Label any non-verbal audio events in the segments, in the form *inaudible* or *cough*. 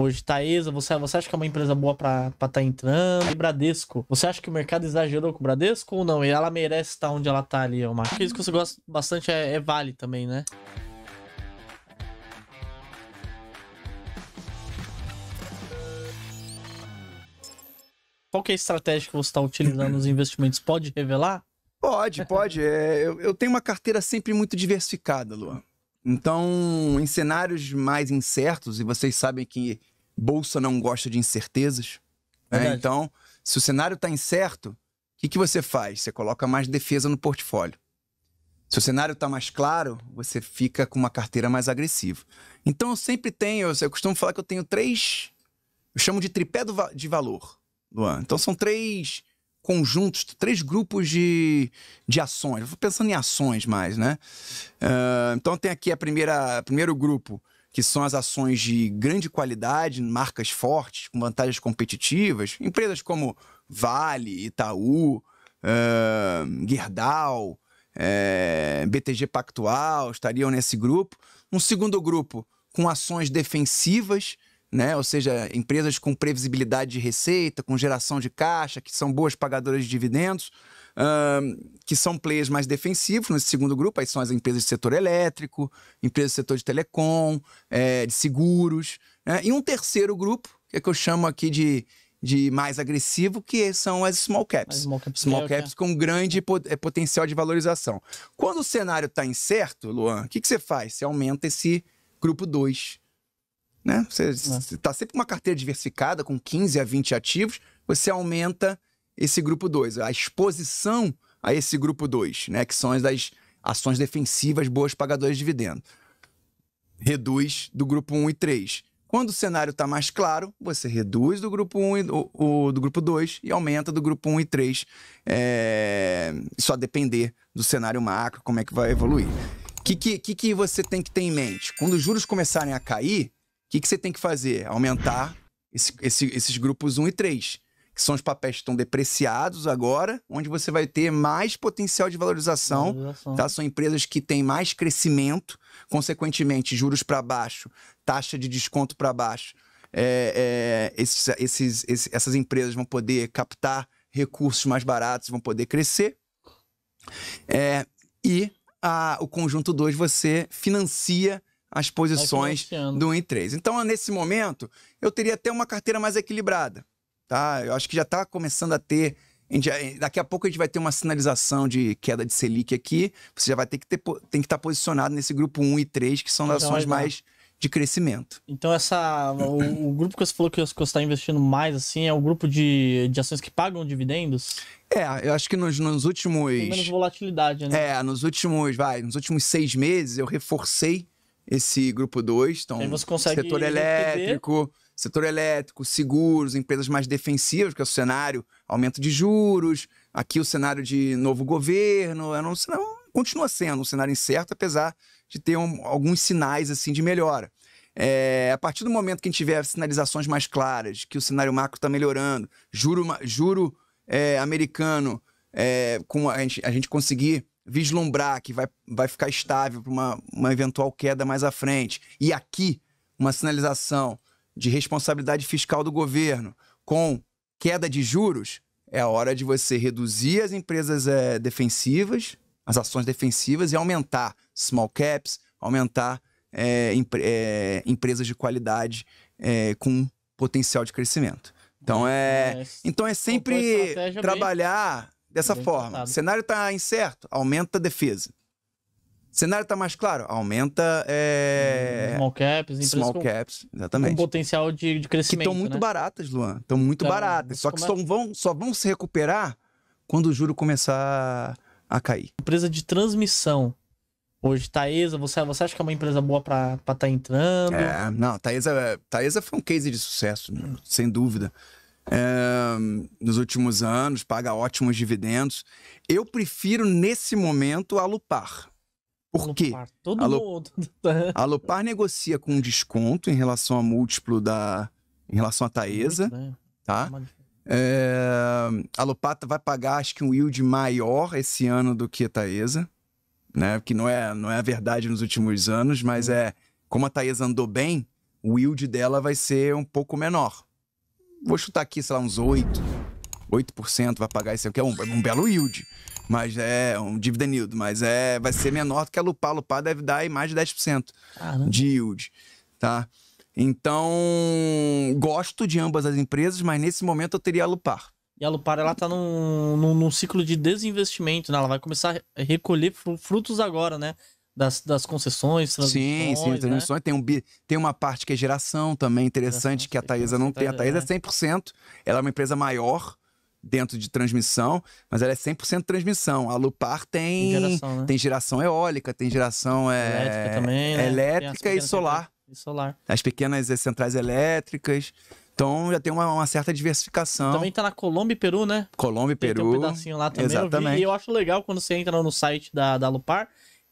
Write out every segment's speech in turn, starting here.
Hoje, Taesa, você, você acha que é uma empresa boa para estar tá entrando? E Bradesco, você acha que o mercado exagerou com o Bradesco ou não? E ela merece estar tá onde ela está ali, Omar? Porque isso que você gosta bastante é, é Vale também, né? Qual que é a estratégia que você está utilizando nos investimentos? Pode revelar? Pode, pode. É, eu, eu tenho uma carteira sempre muito diversificada, Luan. Então, em cenários mais incertos, e vocês sabem que bolsa não gosta de incertezas. Né? Então, se o cenário está incerto, o que, que você faz? Você coloca mais defesa no portfólio. Se o cenário está mais claro, você fica com uma carteira mais agressiva. Então, eu sempre tenho, eu costumo falar que eu tenho três, eu chamo de tripé do, de valor, Luan. Então, são três conjuntos, três grupos de, de ações. Eu vou pensando em ações mais, né? Uh, então, tem aqui a primeira, primeiro grupo, que são as ações de grande qualidade, marcas fortes, com vantagens competitivas, empresas como Vale, Itaú, uh, Gerdau, uh, eh, BTG Pactual estariam nesse grupo. Um segundo grupo com ações defensivas, né? Ou seja, empresas com previsibilidade de receita, com geração de caixa, que são boas pagadoras de dividendos, uh, que são players mais defensivos nesse segundo grupo. Aí são as empresas do setor elétrico, empresas do setor de telecom, é, de seguros. Né? E um terceiro grupo, que é que eu chamo aqui de, de mais agressivo, que são as small caps. As small caps, small caps é. com grande pot eh, potencial de valorização. Quando o cenário está incerto, Luan, o que, que você faz? Você aumenta esse grupo 2 né? Você está é. sempre com uma carteira diversificada, com 15 a 20 ativos, você aumenta esse grupo 2, a exposição a esse grupo 2, né? que são as das ações defensivas, boas pagadoras de dividendos. Reduz do grupo 1 um e 3. Quando o cenário está mais claro, você reduz do grupo 1 um e, o, o, do grupo 2 e aumenta do grupo 1 um e 3. É... Só depender do cenário macro, como é que vai evoluir. O que, que, que você tem que ter em mente? Quando os juros começarem a cair, que, que você tem que fazer? É aumentar esse, esse, esses grupos 1 e 3, que são os papéis que estão depreciados agora, onde você vai ter mais potencial de valorização. valorização. Tá? São empresas que têm mais crescimento, consequentemente, juros para baixo, taxa de desconto para baixo. É, é, esses, esses, esses, essas empresas vão poder captar recursos mais baratos, vão poder crescer. É, e a, o conjunto 2 você financia as posições do 1 e 3. Então, nesse momento, eu teria até uma carteira mais equilibrada. Tá? Eu acho que já está começando a ter. daqui a pouco a gente vai ter uma sinalização de queda de Selic aqui. Você já vai ter que ter, tem que estar tá posicionado nesse grupo 1 e 3, que são então, ações mais de crescimento. Então, essa, o, o, grupo que você falou que você está investindo mais assim é o grupo de, de ações que pagam dividendos? É, eu acho que nos, nos últimos. Tem menos volatilidade, né? É, nos últimos, vai, nos últimos seis meses eu reforcei esse grupo 2. Então, setor elétrico, setor elétrico, seguros, empresas mais defensivas, que é o cenário aumento de juros, aqui o cenário de novo governo, é não continua sendo um cenário incerto, apesar de ter um, alguns sinais assim de melhora. É, a partir do momento que a gente tiver sinalizações mais claras, que o cenário macro está melhorando, juro, juro é, americano, é, com a gente, a gente conseguir vislumbrar que vai, vai ficar estável para uma, uma eventual queda mais à frente. E aqui, uma sinalização de responsabilidade fiscal do governo com queda de juros, é a hora de você reduzir as empresas é, defensivas, as ações defensivas e aumentar small caps, aumentar é, é, empresas de qualidade com potencial de crescimento. Então é, então é sempre trabalhar dessa Bem forma. Tratado. cenário está incerto, aumenta a defesa. cenário está mais claro, aumenta. É... Small caps, Small com, caps, exatamente. Com potencial de, de crescimento. Que estão muito né? baratas, Luan. Estão muito então, baratas. Só que só vão, só vão se recuperar quando o juro começar a cair. Empresa de transmissão. Hoje, Taesa, você, você acha que é uma empresa boa para estar tá entrando? É, não, Taesa, Taesa foi um case de sucesso, né? sem dúvida é, nos últimos anos, paga ótimos dividendos. Eu prefiro, nesse momento, a Lupar. Por quê? Lupar, todo a, Lu... mundo. a *laughs* Lupar negocia com um desconto em relação a múltiplo da. em relação à Taesa. Muito, né? Tá? tá é, a Lupata vai pagar, acho que um yield maior esse ano do que a Taesa, né? Que não é, não é a verdade nos últimos anos, mas é como a Taesa andou bem, o yield dela vai ser um pouco menor vou chutar aqui, sei lá, uns 8. 8% vai pagar isso aqui, é um, é um belo yield, mas é um dividend yield, mas é, vai ser menor do que a Lupar. A Lupar deve dar aí mais de 10% Caramba. de yield, tá? Então, gosto de ambas as empresas, mas nesse momento eu teria a Lupar. E a Lupar, ela tá num, num, num ciclo de desinvestimento, né? Ela vai começar a recolher frutos agora, né? das, das concessões, transmissões. Sim, sim, né? Tem, um, tem uma parte que é geração também interessante, que a Taesa não tem. A Taesa é 100%, é ela é uma empresa maior dentro de transmissão, mas ela é 100% transmissão. A Lupar tem, tem geração, né? tem geração eólica, tem geração é, elétrica, também, né? É elétrica e solar. E solar. As pequenas eh, centrais elétricas. Então já tem uma, uma certa diversificação. Também está na Colômbia e Peru, né? Colômbia e Peru. Tem um pedacinho lá também. Exatamente. Eu, vi, e eu acho legal quando você entra no site da, da Lupar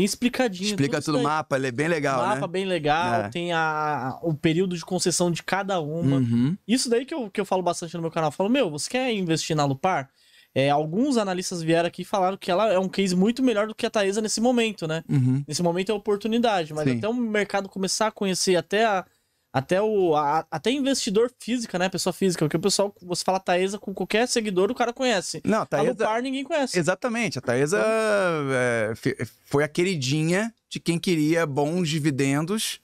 tem explicadinho. É Explica tudo, o mapa, ele é bem legal, mapa né? bem legal, é. tem a, o período de concessão de cada uma. Uhum. Isso daí que eu, que eu falo bastante no meu canal. Eu falo, meu, você quer investir na Lupar? É, alguns analistas vieram aqui e falaram que ela é um case muito melhor do que a Taesa nesse momento, né? Uhum. Nesse momento é oportunidade, mas Sim. até o mercado começar a conhecer até a, até o. A, até investidor física, né? Pessoa física. Porque o pessoal, você fala Taesa com qualquer seguidor, o cara conhece. Não, a Taesa. Lupar ninguém conhece. Exatamente. A Taesa é, foi a queridinha de quem queria bons dividendos.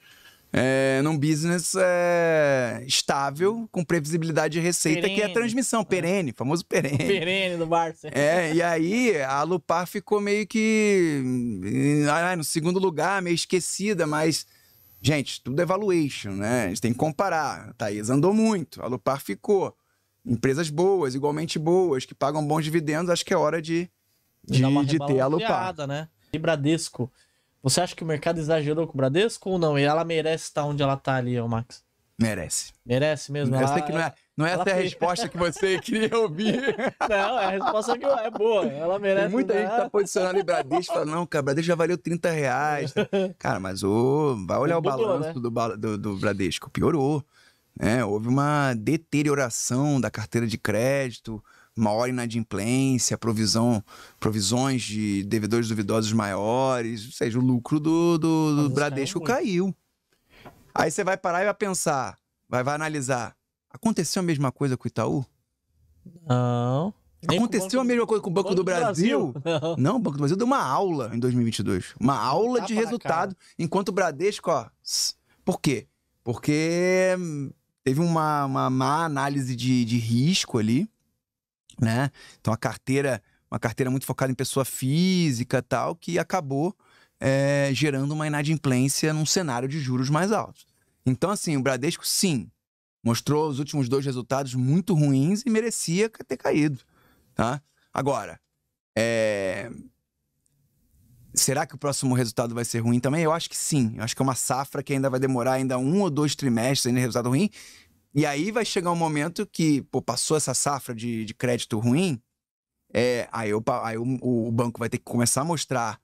É, num business é, estável, com previsibilidade de receita, perene. que é a transmissão, é. perene, famoso perene. *laughs* Perene do Barça. É, e aí a Lupar ficou meio que ah, no segundo lugar, meio esquecida, mas Gente, tudo é valuation, né? A gente tem que comparar. A Thaís andou muito, a Lupar ficou. Empresas boas, igualmente boas, que pagam bons dividendos, acho que é hora de, de, de ter a Lupar. Né? E Bradesco. Você acha que o mercado exagerou com o Bradesco ou não? E ela merece estar onde ela está ali, Max? Merece. Merece mesmo. Merece ah, ela, que não é, não é essa a resposta que você *laughs* queria ouvir. Não, é a resposta que é boa. Ela merece. Tem muita gente que tá posicionando em Bradesco e fala, não, cara, Bradesco já valeu 30 reais. Tá? *laughs* Cara, mas ô, vai olhar o dublou, né? balanço né? do, do, do Bradesco. Piorou. Né? Houve uma deterioração da carteira de crédito, maior inadimplência, provisão, provisões de devedores duvidosos maiores. Ou seja, o lucro do, do, do é Bradesco caiu. Aí você vai parar e vai pensar, vai, vai analisar. Aconteceu a mesma coisa com o Itaú? Não. Aconteceu a mesma coisa com o Banco, do Brasil? Brasil? *laughs* Não, o Banco do Brasil deu uma aula em 2022. Uma aula de resultado, enquanto o Bradesco, ó. Por quê? Porque hum, teve uma, uma má análise de, de risco ali, né? Então a carteira, uma carteira muito focada em pessoa física tal, que acabou é, gerando uma inadimplência num cenário de juros mais altos. Então, assim, o Bradesco, sim, mostrou os últimos dois resultados muito ruins e merecia ter caído. Tá? Agora, é... será que o próximo resultado vai ser ruim também? Eu acho que sim. Eu acho que é uma safra que ainda vai demorar ainda um ou dois trimestres ainda resultado ruim. E aí vai chegar um momento que pô, passou essa safra de, de crédito ruim, é, aí, eu, aí o, o banco vai ter que começar a mostrar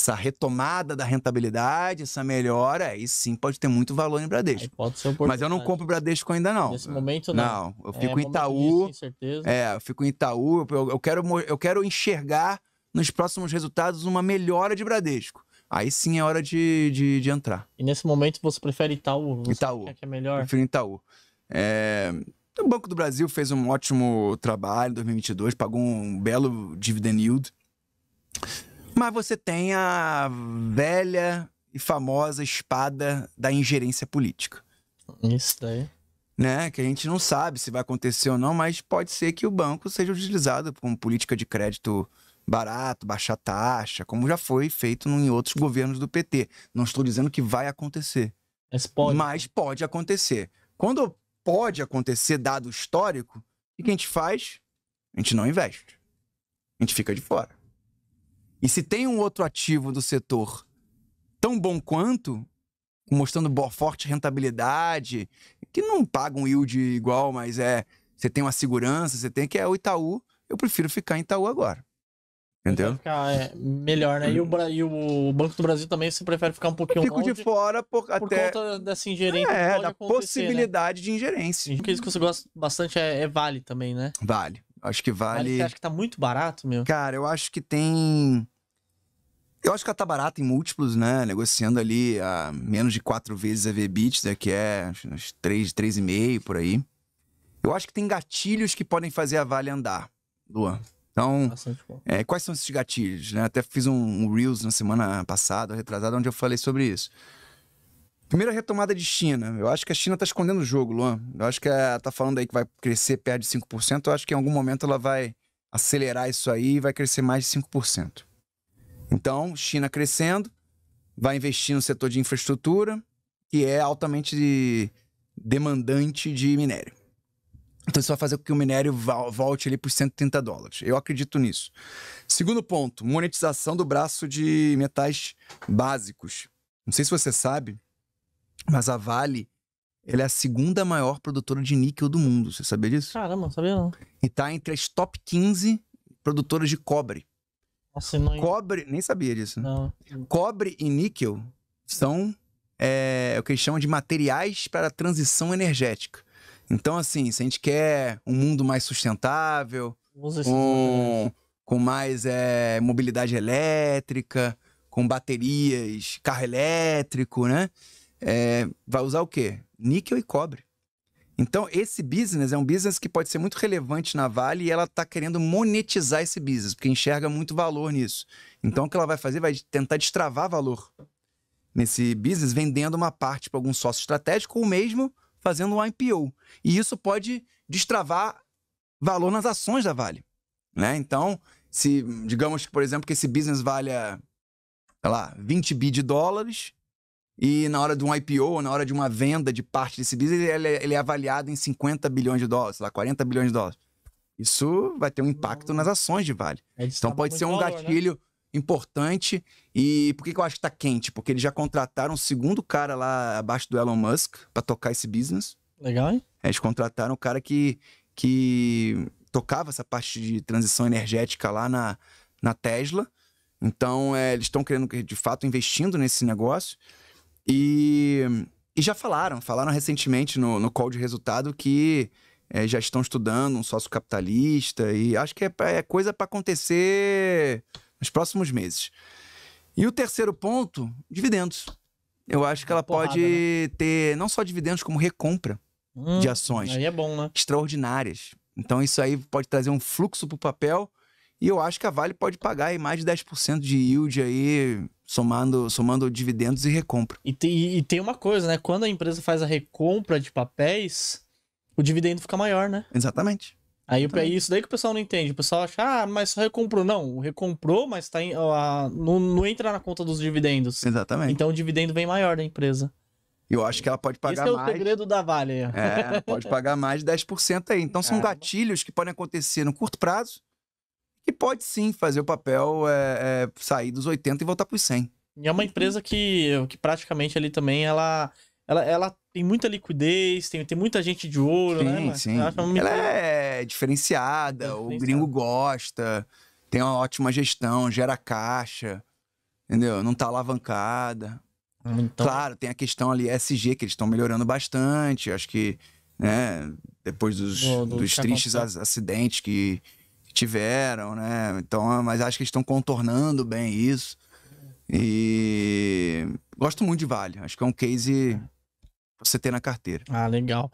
essa retomada da rentabilidade, essa melhora, aí sim pode ter muito valor em Bradesco. Pode ser Mas eu não compro Bradesco ainda não. Nesse momento não. Não, eu fico é, em Itaú. Disso, É, eu fico em Itaú, eu, eu, quero eu quero enxergar nos próximos resultados uma melhora de Bradesco. Aí sim é hora de, de, de entrar. E nesse momento você prefere Itaú? Você Itaú. Que é melhor? Prefiro Itaú. É, o Banco do Brasil fez um ótimo trabalho em 2022, pagou um belo dividend yield. Mas você tem a velha e famosa espada da ingerência política. Isso daí. Né? Que a gente não sabe se vai acontecer ou não, mas pode ser que o banco seja utilizado como política de crédito barato, baixa taxa, como já foi feito em outros governos do PT. Não estou dizendo que vai acontecer. Mas pode. Mas pode acontecer. Quando pode acontecer, dado o histórico, o que a gente faz? A gente não investe. A gente fica de fora. E se tem um outro ativo do setor tão bom quanto, mostrando boa, forte rentabilidade, que não paga um yield igual, mas é você tem uma segurança, você tem que é o Itaú. Eu prefiro ficar em Itaú agora. Entendeu? Ficar é, melhor, né? E o, e o, Banco do Brasil também você prefere ficar um pouquinho eu Fico de fora por, por até... conta dessa ingerência. É, da né? possibilidade né? de ingerência. Porque isso que você gosta bastante é, é Vale também, né? Vale. Acho que vale. Mas você acha que tá muito barato, meu? Cara, eu acho que tem. Eu acho que ela tá barata em múltiplos, né? Negociando ali a menos de quatro vezes a VBITDA, que é uns três, três e meio por aí. Eu acho que tem gatilhos que podem fazer a Vale andar, Luan. Então, é, quais são esses gatilhos? Né? Até fiz um, um Reels na semana passada, retrasada, onde eu falei sobre isso. Primeira retomada de China. Eu acho que a China está escondendo o jogo, Luan. Eu acho que está falando aí que vai crescer perto de 5%. Eu acho que em algum momento ela vai acelerar isso aí e vai crescer mais de 5%. Então, China crescendo, vai investir no setor de infraestrutura, que é altamente demandante de minério. Então, isso vai fazer com que o minério volte ali para os 130 dólares. Eu acredito nisso. Segundo ponto, monetização do braço de metais básicos. Não sei se você sabe, mas a Vale, ela é a segunda maior produtora de níquel do mundo. Você sabia disso? Caramba, sabia não. E tá entre as top 15 produtoras de cobre. Nossa, não... Cobre, nem sabia disso. Né? Não. Cobre e níquel são é, o que eles chamam de materiais para a transição energética. Então, assim, se a gente quer um mundo mais sustentável, com, com mais é, mobilidade elétrica, com baterias, carro elétrico, né? é, vai usar o quê? Níquel e cobre. Então, esse business é um business que pode ser muito relevante na Vale e ela está querendo monetizar esse business, porque enxerga muito valor nisso. Então, o que ela vai fazer? Vai tentar destravar valor nesse business, vendendo uma parte para algum sócio estratégico ou mesmo fazendo um IPO. E isso pode destravar valor nas ações da Vale. Né? Então, se digamos, por exemplo, que esse business valha, sei lá, 20 bi de dólares, e na hora de um IPO, na hora de uma venda de parte desse business, ele, é, ele é avaliado em 50 bilhões de dólares, lá, 40 bilhões de dólares. Isso vai ter um impacto nas ações de Vale. É então pode ser um valor, né? gatilho né? importante. E por que, que eu acho que está quente? Porque eles já contrataram um segundo cara lá abaixo do Elon Musk para tocar esse business. Legal, hein? É, eles contrataram um cara que, que tocava essa parte de transição energética lá na, na Tesla. Então, é, eles estão querendo, de fato, investindo nesse negócio. E, e já falaram, falaram recentemente no, no call de resultado que é, já estão estudando um sócio capitalista e acho que é, é coisa para acontecer nos próximos meses. E o terceiro ponto, dividendos. Eu acho que ela porrada, pode né? ter não só dividendos, como recompra hum, de ações. Aí é bom, né? Extraordinárias. Então isso aí pode trazer um fluxo para o papel e eu acho que a Vale pode pagar aí mais de 10% de yield aí, somando, somando dividendos e recompra. E tem, e tem uma coisa, né? Quando a empresa faz a recompra de papéis, o dividendo fica maior, né? Exatamente. Aí é Exatamente. isso daí que o pessoal não entende. O pessoal acha, ah, mas só recomprou. Não, recomprou, mas tá em, ó, não, não entra na conta dos dividendos. Exatamente. Então o dividendo vem maior da empresa. Eu acho que ela pode pagar mais. Esse é o mais... segredo da Vale. É, pode *laughs* pagar mais de 10% aí. Então são é. gatilhos que podem acontecer no curto prazo e pode sim fazer o papel é, é, sair dos 80 e voltar para os 100. E é uma uhum. empresa que, que praticamente ali também ela, ela, ela tem muita liquidez, tem, tem muita gente de ouro, sim, né? Sim, ela, é ela é diferenciada, é o gringo gosta, tem uma ótima gestão, gera caixa, entendeu? Não tá alavancada. Então... Claro, tem a questão ali SG, que eles estão melhorando bastante, acho que, né, depois dos, do, do dos tristes acidentes que tiveram, né? Então, mas acho que estão contornando bem isso. E gosto muito de Vale. Acho que é um case você ter na carteira. Ah, legal.